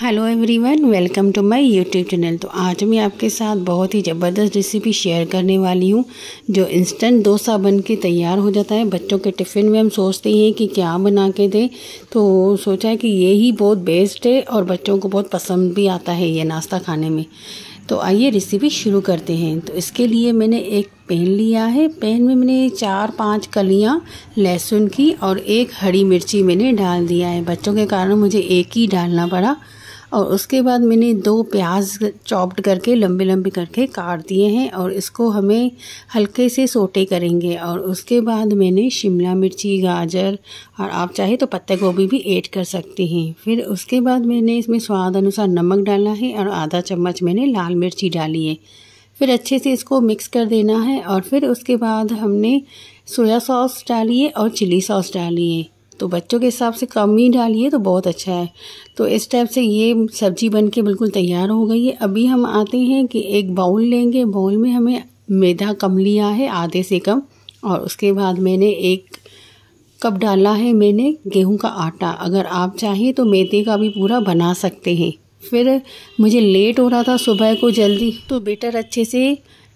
hello everyone welcome to my YouTube channel तो आज मैं आपके साथ बहुत ही ज़बरदस्त रेसिपी शेयर करने वाली हूँ जो इंस्टेंट डोसा बन के तैयार हो जाता है बच्चों के टिफ़िन में हम सोचते हैं कि क्या बना के दें तो सोचा है कि ये ही बहुत बेस्ट है और बच्चों को बहुत पसंद भी आता है ये नाश्ता खाने में तो आइए रेसिपी शुरू करते हैं तो इसके लिए मैंने एक पेन लिया है पेन में मैंने चार पांच कलियां लहसुन की और एक हरी मिर्ची मैंने डाल दिया है बच्चों के कारण मुझे एक ही डालना पड़ा और उसके बाद मैंने दो प्याज चॉप्ड करके लंबे लंबे करके काट दिए हैं और इसको हमें हल्के से सोटे करेंगे और उसके बाद मैंने शिमला मिर्ची गाजर और आप चाहे तो पत्ता गोभी भी ऐड कर सकते हैं फिर उसके बाद मैंने इसमें स्वाद अनुसार नमक डाला है और आधा चम्मच मैंने लाल मिर्ची डाली है फिर अच्छे से इसको मिक्स कर देना है और फिर उसके बाद हमने सोया सॉस डालिए और चिली सॉस डालिए तो बच्चों के हिसाब से कम ही डालिए तो बहुत अच्छा है तो इस टाइप से ये सब्जी बन के बिल्कुल तैयार हो गई है अभी हम आते हैं कि एक बाउल लेंगे बाउल में हमें मैदा कम लिया है आधे से कम और उसके बाद मैंने एक कप डाला है मैंने गेहूं का आटा अगर आप चाहें तो मैदे का भी पूरा बना सकते हैं फिर मुझे लेट हो रहा था सुबह को जल्दी तो बेटर अच्छे से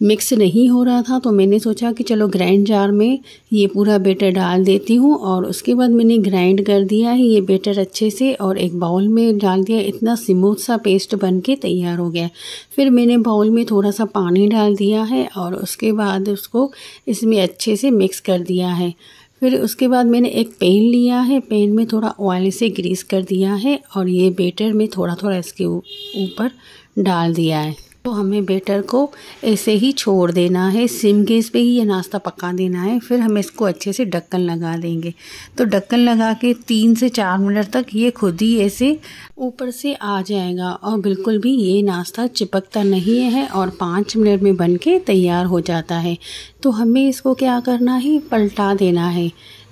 मिक्स नहीं हो रहा था तो मैंने सोचा कि चलो ग्राइंड जार में ये पूरा बेटर डाल देती हूँ और उसके बाद मैंने ग्राइंड कर दिया है ये बेटर अच्छे से और एक बाउल में डाल दिया इतना स्मूथ सा पेस्ट बन के तैयार हो गया फिर मैंने बाउल में थोड़ा सा पानी डाल दिया है और उसके बाद उसको इसमें अच्छे से मिक्स कर दिया है फिर उसके बाद मैंने एक पेन लिया है पेन में थोड़ा ऑयल से ग्रीस कर दिया है और ये बेटर में थोड़ा थोड़ा इसके ऊपर डाल दिया है तो हमें बेटर को ऐसे ही छोड़ देना है सिम गैस पे ही ये नाश्ता पका देना है फिर हम इसको अच्छे से ढक्कन लगा देंगे तो ढक्कन लगा के तीन से चार मिनट तक ये खुद ही ऐसे ऊपर से आ जाएगा और बिल्कुल भी ये नाश्ता चिपकता नहीं है और पाँच मिनट में बन के तैयार हो जाता है तो हमें इसको क्या करना है पलटा देना है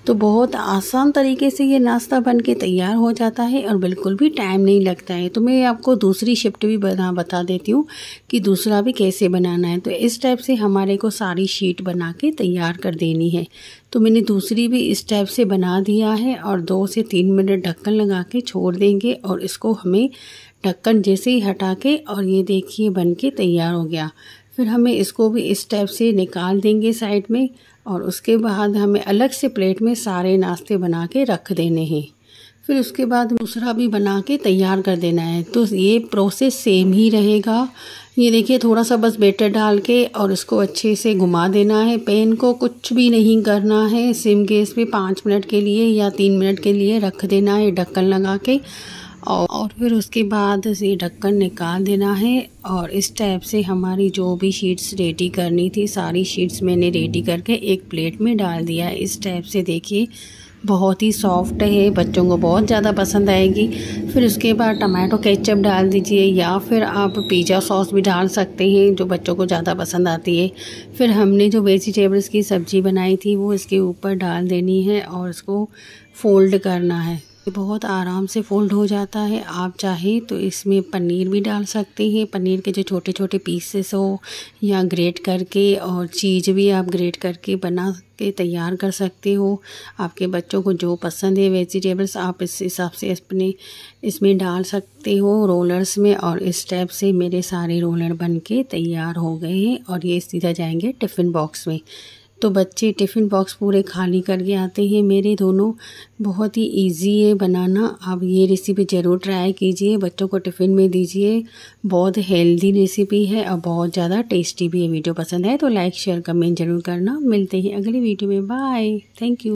तो बहुत आसान तरीके से ये नाश्ता बन के तैयार हो जाता है और बिल्कुल भी टाइम नहीं लगता है तो मैं आपको दूसरी शिफ्ट भी बना बता देती हूँ कि दूसरा भी कैसे बनाना है तो इस टाइप से हमारे को सारी शीट बना के तैयार कर देनी है तो मैंने दूसरी भी इस टाइप से बना दिया है और दो से तीन मिनट ढक्कन लगा के छोड़ देंगे और इसको हमें ढक्कन जैसे ही हटा के और ये देखिए बन के तैयार हो गया फिर हमें इसको भी इस टाइप से निकाल देंगे साइड में और उसके बाद हमें अलग से प्लेट में सारे नाश्ते बना के रख देने हैं फिर उसके बाद दूसरा भी बना के तैयार कर देना है तो ये प्रोसेस सेम ही रहेगा ये देखिए थोड़ा सा बस बेटर डाल के और इसको अच्छे से घुमा देना है पेन को कुछ भी नहीं करना है सिम गैस पे पाँच मिनट के लिए या तीन मिनट के लिए रख देना है ढक्कन लगा के और और फिर उसके बाद से ढक्कन निकाल देना है और इस टाइप से हमारी जो भी शीट्स रेडी करनी थी सारी शीट्स मैंने रेडी करके एक प्लेट में डाल दिया इस टाइप से देखिए बहुत ही सॉफ्ट है बच्चों को बहुत ज़्यादा पसंद आएगी फिर उसके बाद टमाटो केचप डाल दीजिए या फिर आप पिज़्ज़ा सॉस भी डाल सकते हैं जो बच्चों को ज़्यादा पसंद आती है फिर हमने जो वेजिटेबल्स की सब्ज़ी बनाई थी वो इसके ऊपर डाल देनी है और इसको फोल्ड करना है बहुत आराम से फोल्ड हो जाता है आप चाहे तो इसमें पनीर भी डाल सकते हैं पनीर के जो छोटे छोटे पीसेस हो या ग्रेट करके और चीज़ भी आप ग्रेट करके बना के तैयार कर सकते हो आपके बच्चों को जो पसंद है वेजिटेबल्स आप इस हिसाब से अपने इसमें डाल सकते हो रोलर्स में और इस टाइप से मेरे सारे रोलर बन के तैयार हो गए हैं और ये सीधा जाएंगे टिफ़िन बॉक्स में तो बच्चे टिफ़िन बॉक्स पूरे खाली करके आते हैं मेरे दोनों बहुत ही इजी है बनाना आप ये रेसिपी ज़रूर ट्राई कीजिए बच्चों को टिफ़िन में दीजिए बहुत हेल्दी रेसिपी है और बहुत ज़्यादा टेस्टी भी है वीडियो पसंद है तो लाइक शेयर कमेंट जरूर करना मिलते हैं अगली वीडियो में बाय थैंक यू